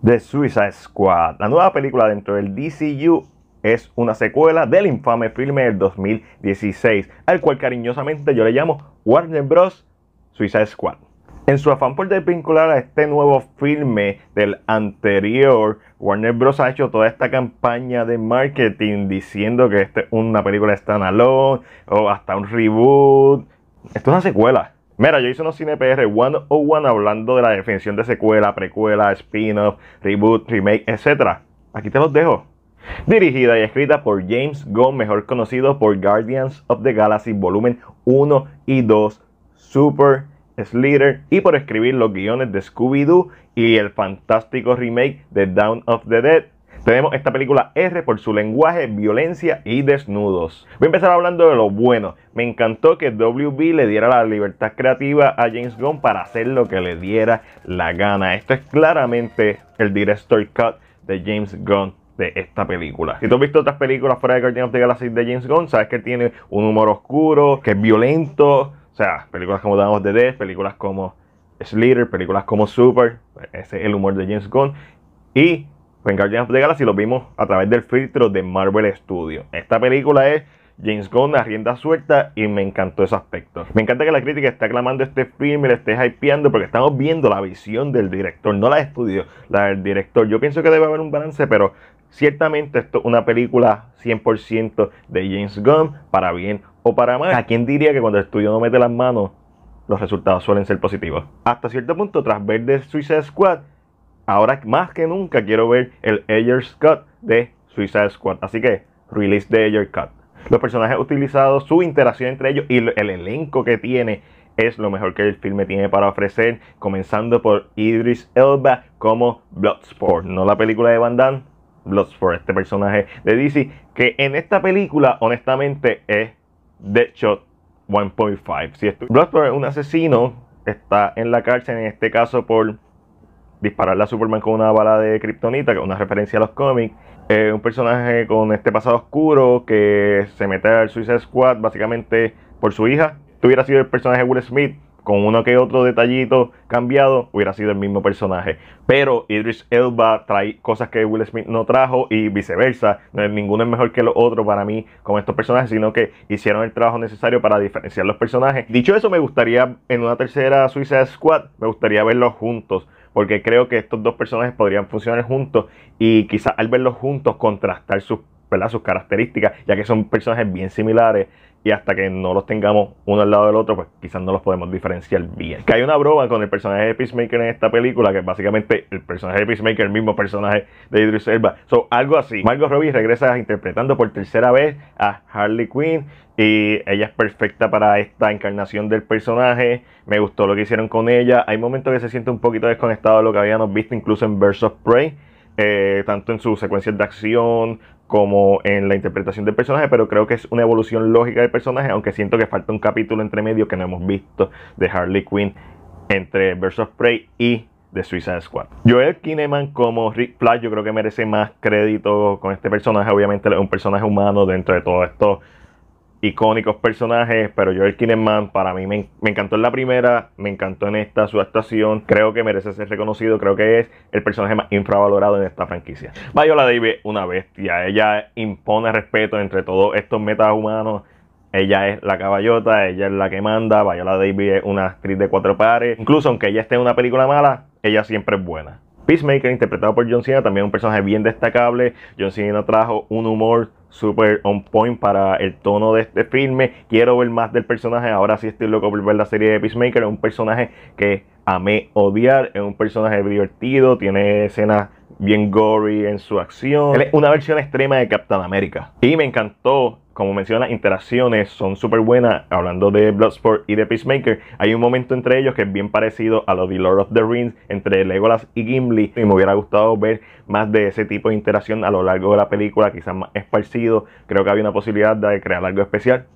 The Suicide Squad, la nueva película dentro del DCU, es una secuela del infame filme del 2016, al cual cariñosamente yo le llamo Warner Bros. Suicide Squad. En su afán por desvincular a este nuevo filme del anterior, Warner Bros. ha hecho toda esta campaña de marketing diciendo que esta es una película standalone o hasta un reboot. Esto es una secuela. Mira, yo hice unos PR 101 hablando de la definición de secuela, precuela, spin-off, reboot, remake, etc. Aquí te los dejo. Dirigida y escrita por James Gunn, mejor conocido por Guardians of the Galaxy volumen 1 y 2, Super Slider y por escribir los guiones de Scooby-Doo y el fantástico remake de Down of the Dead tenemos esta película R por su lenguaje, violencia y desnudos. Voy a empezar hablando de lo bueno. Me encantó que WB le diera la libertad creativa a James Gunn para hacer lo que le diera la gana. Esto es claramente el director cut de James Gunn de esta película. Si tú has visto otras películas fuera de Guardians of the Galaxy de James Gunn, sabes que tiene un humor oscuro, que es violento. O sea, películas como damos de the películas como Slither, películas como Super. Ese es el humor de James Gunn. Y pues en Guardians of the Galaxy lo vimos a través del filtro de Marvel Studios. Esta película es James Gunn a rienda suelta y me encantó ese aspecto. Me encanta que la crítica esté aclamando este film y le esté hypeando porque estamos viendo la visión del director, no la de estudio, la del director. Yo pienso que debe haber un balance, pero ciertamente esto es una película 100% de James Gunn, para bien o para mal. ¿A quién diría que cuando el estudio no mete las manos, los resultados suelen ser positivos? Hasta cierto punto, tras ver The Suicide Squad, ahora más que nunca quiero ver el Ayers Cut de Suicide Squad. Así que, release de Ayers Cut. Los personajes utilizados, su interacción entre ellos y el elenco que tiene es lo mejor que el filme tiene para ofrecer, comenzando por Idris Elba como Bloodsport, no la película de Van Damme, Bloodsport, este personaje de DC, que en esta película honestamente es Deadshot 1.5. Bloodsport es un asesino, está en la cárcel en este caso por dispararle a Superman con una bala de kriptonita, que es una referencia a los cómics. un personaje con este pasado oscuro que se mete al Suicide Squad básicamente por su hija. hubiera sido el personaje Will Smith, con uno que otro detallito cambiado, hubiera sido el mismo personaje. Pero Idris Elba trae cosas que Will Smith no trajo y viceversa. Ninguno es mejor que el otro para mí con estos personajes, sino que hicieron el trabajo necesario para diferenciar los personajes. Dicho eso, me gustaría en una tercera Suicide Squad, me gustaría verlos juntos porque creo que estos dos personajes podrían funcionar juntos y quizás al verlos juntos contrastar sus, sus características, ya que son personajes bien similares, y hasta que no los tengamos uno al lado del otro, pues quizás no los podemos diferenciar bien. Que hay una broma con el personaje de Peacemaker en esta película, que básicamente el personaje de Peacemaker, el mismo personaje de Idris Elba. So, algo así. Margot Robbie regresa interpretando por tercera vez a Harley Quinn y ella es perfecta para esta encarnación del personaje. Me gustó lo que hicieron con ella. Hay momentos que se siente un poquito desconectado de lo que habíamos visto incluso en Versus Prey eh, tanto en sus secuencias de acción como en la interpretación del personaje, pero creo que es una evolución lógica del personaje, aunque siento que falta un capítulo entre medio que no hemos visto de Harley Quinn entre Versus of Prey y de Suicide Squad. Joel Kineman, como Rick Fly, yo creo que merece más crédito con este personaje, obviamente es un personaje humano dentro de todo esto icónicos personajes, pero Joel Kinnaman para mí me, encantó en la primera, me encantó en esta su actuación, creo que merece ser reconocido, creo que es el personaje más infravalorado en esta franquicia. Viola Davis, una bestia, ella impone respeto entre todos estos metas humanos, ella es la caballota, ella es la que manda, Viola Davis es una actriz de cuatro pares, incluso aunque ella esté en una película mala, ella siempre es buena. Peacemaker, interpretado por John Cena, también un personaje bien destacable. John Cena trajo un humor super on point para el tono de este filme. Quiero ver más del personaje. Ahora sí estoy loco por ver la serie de Peacemaker. Es un personaje que amé odiar. Es un personaje divertido. Tiene escenas bien gory en su acción. es una versión extrema de Captain America. Y me encantó como menciona, interacciones son súper buenas. Hablando de Bloodsport y de Peacemaker, hay un momento entre ellos que es bien parecido a lo de Lord of the Rings entre Legolas y Gimli. Y me hubiera gustado ver más de ese tipo de interacción a lo largo de la película, quizás más esparcido. Creo que había una posibilidad de crear algo especial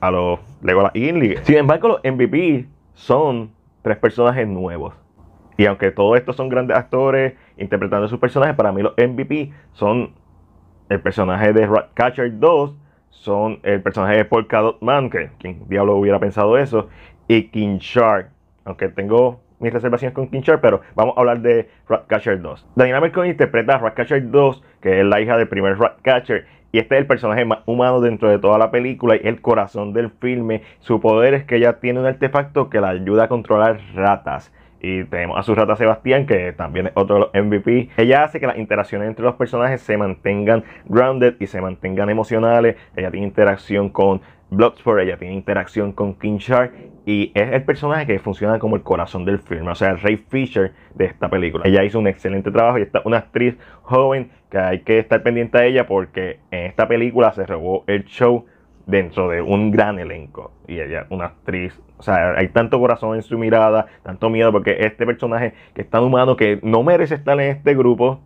a los Legolas y Gimli. Sin embargo, los MVP son tres personajes nuevos. Y aunque todos estos son grandes actores interpretando sus personajes, para mí los MVP son el personaje de Ratcatcher 2 son el personaje de Paul Man, que quien diablo hubiera pensado eso, y King Shark, aunque tengo mis reservaciones con Shark, pero vamos a hablar de Ratcatcher 2. Daniela Mercury interpreta a Ratcatcher 2, que es la hija del primer Ratcatcher, y este es el personaje más humano dentro de toda la película y el corazón del filme. Su poder es que ella tiene un artefacto que la ayuda a controlar ratas. Y tenemos a su rata Sebastián, que también es otro de los MVP. Ella hace que las interacciones entre los personajes se mantengan grounded y se mantengan emocionales. Ella tiene interacción con Bloodsport, ella tiene interacción con King Shark y es el personaje que funciona como el corazón del filme, o sea, el Ray Fisher de esta película. Ella hizo un excelente trabajo y está una actriz joven que hay que estar pendiente a ella porque en esta película se robó el show dentro de un gran elenco y ella una actriz o sea, hay tanto corazón en su mirada, tanto miedo, porque este personaje que es tan humano, que no merece estar en este grupo,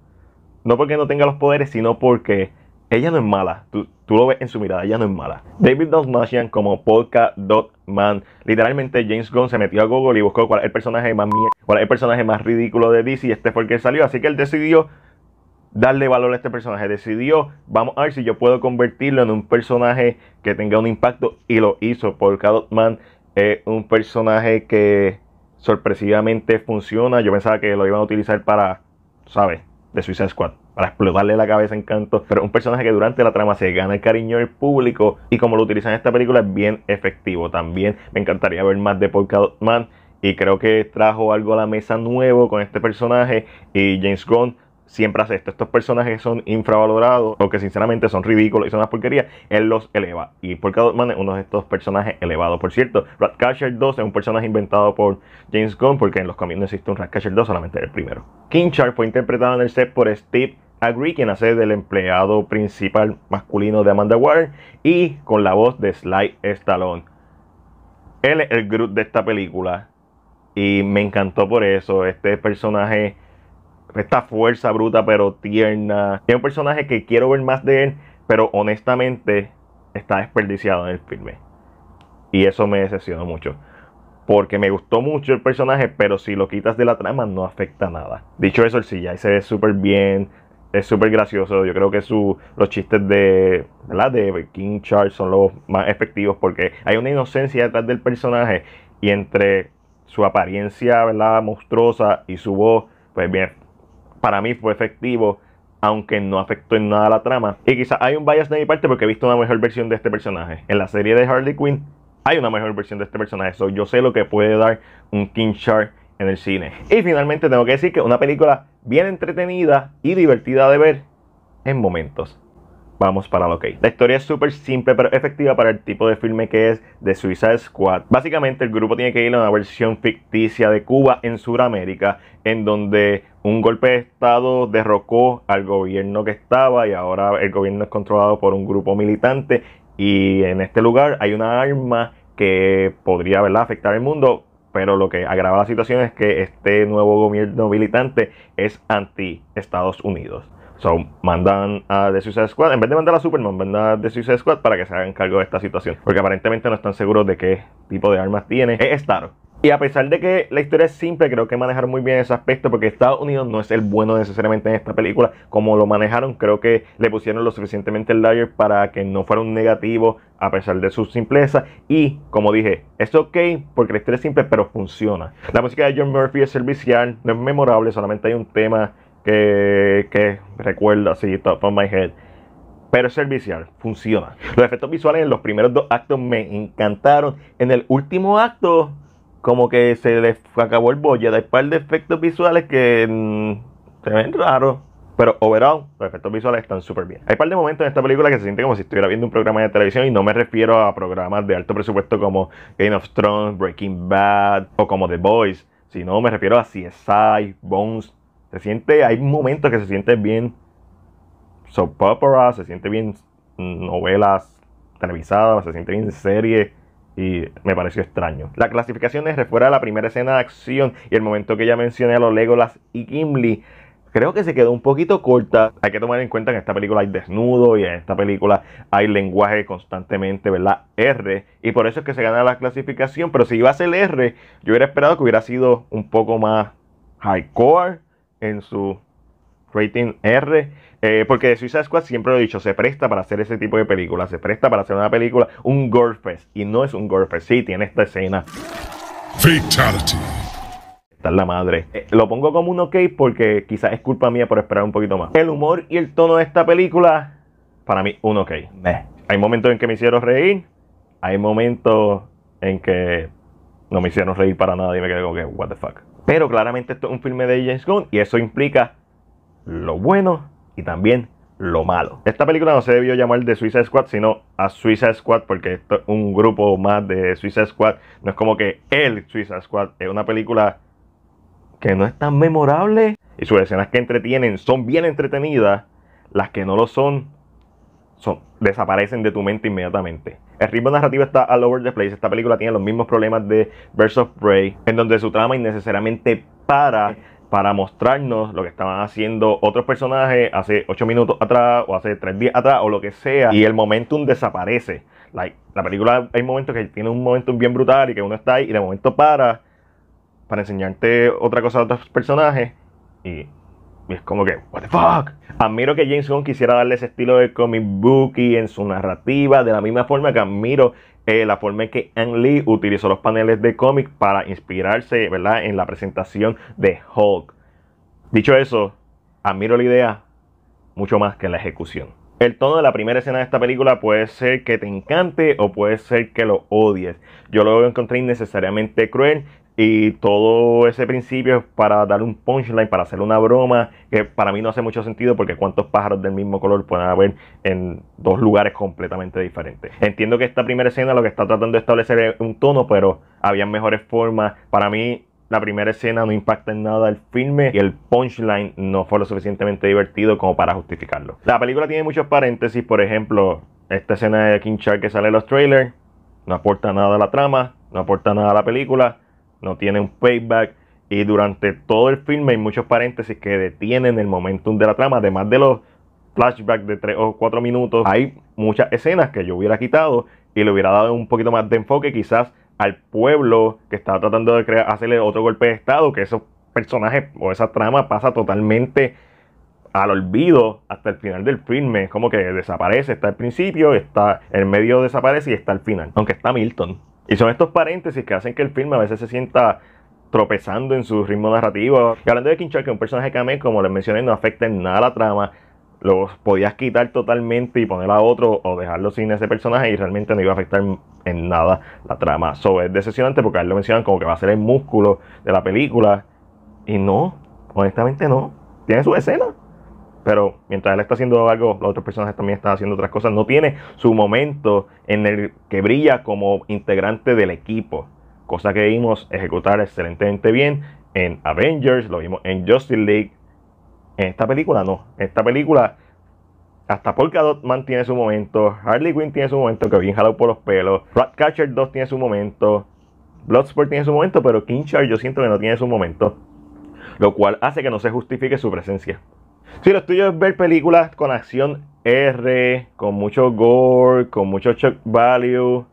no porque no tenga los poderes, sino porque ella no es mala. Tú, lo ves en su mirada, ella no es mala. David Dalmatian como Polka Dot Man. Literalmente James Gunn se metió a Google y buscó cuál es el personaje más mierda, cuál es el personaje más ridículo de DC y este fue el que salió. Así que él decidió darle valor a este personaje. Decidió, vamos a ver si yo puedo convertirlo en un personaje que tenga un impacto y lo hizo. Polka Dot Man es un personaje que sorpresivamente funciona. Yo pensaba que lo iban a utilizar para, ¿sabes? De Suicide Squad, para explotarle la cabeza en canto. Pero un personaje que durante la trama se gana el cariño del público y como lo utilizan en esta película es bien efectivo también. Me encantaría ver más de Paul y creo que trajo algo a la mesa nuevo con este personaje y James Gunn siempre hace esto. Estos personajes son infravalorados o que sinceramente son ridículos y son una porquería. Él los eleva. Y por cada uno de estos personajes elevados. Por cierto, Ratcatcher 2 es un personaje inventado por James Gunn porque en los caminos no existe un Ratcatcher 2, solamente el primero. Shark fue interpretado en el set por Steve Agri quien hace del empleado principal masculino de Amanda Waller y con la voz de Sly Stallone. Él es el grupo de esta película y me encantó por eso. Este personaje esta fuerza bruta pero tierna. Es un personaje que quiero ver más de él, pero honestamente está desperdiciado en el filme. Y eso me decepcionó mucho. Porque me gustó mucho el personaje, pero si lo quitas de la trama no afecta nada. Dicho eso, el CGI se ve súper bien, es súper gracioso. Yo creo que su, los chistes de, ¿verdad? de King Charles son los más efectivos porque hay una inocencia detrás del personaje y entre su apariencia ¿verdad? monstruosa y su voz, pues bien, para mí fue efectivo, aunque no afectó en nada la trama. Y quizás hay un bias de mi parte porque he visto una mejor versión de este personaje. En la serie de Harley Quinn hay una mejor versión de este personaje. Eso yo sé lo que puede dar un King Shark en el cine. Y finalmente tengo que decir que una película bien entretenida y divertida de ver en momentos. Vamos para lo que hay. La historia es súper simple pero efectiva para el tipo de filme que es de Suicide Squad. Básicamente el grupo tiene que ir a una versión ficticia de Cuba en Sudamérica en donde un golpe de Estado derrocó al gobierno que estaba y ahora el gobierno es controlado por un grupo militante y en este lugar hay una arma que podría afectar al mundo, pero lo que agrava la situación es que este nuevo gobierno militante es anti Estados Unidos. So, mandan a The Suicide Squad, en vez de mandar a Superman, mandan a The Suicide Squad para que se hagan cargo de esta situación. Porque aparentemente no están seguros de qué tipo de armas tiene. Es Star. Y a pesar de que la historia es simple, creo que manejaron muy bien ese aspecto, porque Estados Unidos no es el bueno necesariamente en esta película. Como lo manejaron, creo que le pusieron lo suficientemente el layer para que no fuera un negativo, a pesar de su simpleza. Y, como dije, es ok porque la historia es simple, pero funciona. La música de John Murphy es servicial, no es memorable, solamente hay un tema que, que recuerdo así, top of my head pero es servicial, funciona. Los efectos visuales en los primeros dos actos me encantaron. En el último acto como que se les acabó el bollete. Hay un par de efectos visuales que mm, se ven raros. Pero overall, los efectos visuales están súper bien. Hay un par de momentos en esta película que se siente como si estuviera viendo un programa de televisión y no me refiero a programas de alto presupuesto como Game of Thrones, Breaking Bad o como The Boys, sino me refiero a CSI, Bones. Se siente, hay momentos que se siente bien soap opera, se siente bien mm, novelas televisadas, se siente bien series y me pareció extraño. La clasificación es de la primera escena de acción y el momento que ya mencioné a los Legolas y Gimli. Creo que se quedó un poquito corta. Hay que tomar en cuenta que en esta película hay desnudo y en esta película hay lenguaje constantemente, ¿verdad? R. Y por eso es que se gana la clasificación. Pero si iba a ser R, yo hubiera esperado que hubiera sido un poco más hardcore en su rating R. Eh, porque de Suicide Squad siempre lo he dicho, se presta para hacer ese tipo de películas, se presta para hacer una película, un gore y no es un gore fest, sí, tiene esta escena. Fatality. está la madre. Eh, lo pongo como un ok porque quizás es culpa mía por esperar un poquito más. El humor y el tono de esta película, para mí, un ok. Hay momentos en que me hicieron reír, hay momentos en que no me hicieron reír para nada y me quedé como que, what the fuck. Pero claramente esto es un filme de James Gunn y eso implica lo bueno y también lo malo. Esta película no se debió llamar de Suicide Squad, sino a Suicide Squad, porque esto es un grupo más de Suicide Squad. No es como que el Suicide Squad es una película que no es tan memorable. Y sus escenas que entretienen son bien entretenidas. Las que no lo son, son desaparecen de tu mente inmediatamente. El ritmo narrativo está all over the place. Esta película tiene los mismos problemas de Birds of Prey, en donde su trama innecesariamente para para mostrarnos lo que estaban haciendo otros personajes hace 8 minutos atrás o hace 3 días atrás o lo que sea y el momentum desaparece. la película hay momentos que tiene un momento bien brutal y que uno está ahí y de momento para para enseñarte otra cosa a otros personajes y es como que, what the fuck. Admiro que James Gunn quisiera darle ese estilo de comic book y en su narrativa, de la misma forma que admiro eh, la forma en que Ang Lee utilizó los paneles de cómic para inspirarse ¿verdad? en la presentación de Hulk. Dicho eso, admiro la idea mucho más que la ejecución. El tono de la primera escena de esta película puede ser que te encante o puede ser que lo odies. Yo lo encontré innecesariamente cruel y todo ese principio es para dar un punchline, para hacer una broma, que para mí no hace mucho sentido porque cuántos pájaros del mismo color pueden haber en dos lugares completamente diferentes. Entiendo que esta primera escena lo que está tratando de establecer es un tono, pero había mejores formas. Para mí la primera escena no impacta en nada el filme y el punchline no fue lo suficientemente divertido como para justificarlo. La película tiene muchos paréntesis, por ejemplo, esta escena de King Shark que sale en los trailers, no aporta nada a la trama, no aporta nada a la película no tiene un payback. Y durante todo el filme hay muchos paréntesis que detienen el momentum de la trama, además de los flashbacks de 3 o 4 minutos. Hay muchas escenas que yo hubiera quitado y le hubiera dado un poquito más de enfoque quizás al pueblo que está tratando de crear, hacerle otro golpe de estado, que esos personajes o esa trama pasa totalmente al olvido hasta el final del filme. Es como que desaparece, está al principio, está en medio desaparece y está al final. Aunque está Milton. Y son estos paréntesis que hacen que el filme a veces se sienta tropezando en su ritmo narrativo. Y hablando de King que un personaje que a mí, como les mencioné, no afecta en nada la trama. Lo podías quitar totalmente y poner a otro o dejarlo sin ese personaje y realmente no iba a afectar en nada la trama. Eso es decepcionante porque a él lo mencionan como que va a ser el músculo de la película. Y no, honestamente no. Tiene su escena pero mientras él está haciendo algo, los otros personajes también están haciendo otras cosas. No tiene su momento en el que brilla como integrante del equipo, cosa que vimos ejecutar excelentemente bien en Avengers, lo vimos en Justice League. En esta película no, en esta película hasta Polka Dot tiene su momento, Harley Quinn tiene su momento, que bien jalado por los pelos, Ratcatcher 2 tiene su momento, Bloodsport tiene su momento, pero King yo siento que no tiene su momento, lo cual hace que no se justifique su presencia. Si lo tuyo es ver películas con acción R, con mucho gore, con mucho shock value.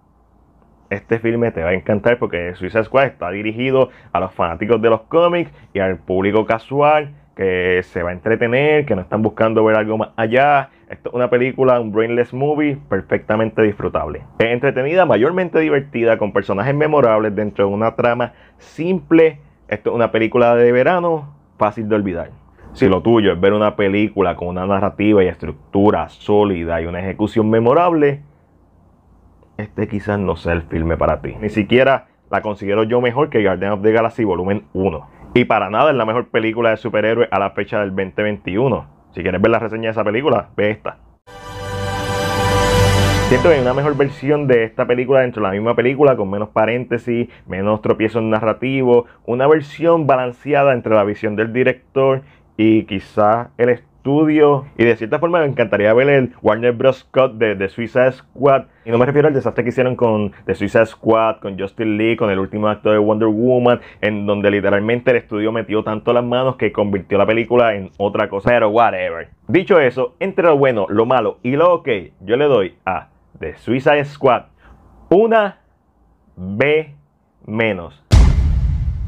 Este filme te va a encantar porque Suicide Squad está dirigido a los fanáticos de los cómics y al público casual que se va a entretener, que no están buscando ver algo más allá. Esto es una película, un brainless movie perfectamente disfrutable. Es entretenida, mayormente divertida, con personajes memorables dentro de una trama simple. Esto es una película de verano fácil de olvidar. Si lo tuyo es ver una película con una narrativa y estructura sólida y una ejecución memorable, este quizás no sea el filme para ti. Ni siquiera la considero yo mejor que Guardian of the Galaxy Volumen 1. Y para nada es la mejor película de superhéroes a la fecha del 2021. Si quieres ver la reseña de esa película, ve esta. Siento que hay una mejor versión de esta película dentro de la misma película, con menos paréntesis, menos tropiezos narrativos, una versión balanceada entre la visión del director y quizá el estudio. Y de cierta forma me encantaría ver el Warner Bros. Cut de, The Suicide Squad. Y no me refiero al desastre que hicieron con The Suicide Squad, con Justin Lee, con el último acto de Wonder Woman, en donde literalmente el estudio metió tanto las manos que convirtió la película en otra cosa. Pero whatever. Dicho eso, entre lo bueno, lo malo y lo ok, yo le doy a The Suicide Squad una B menos.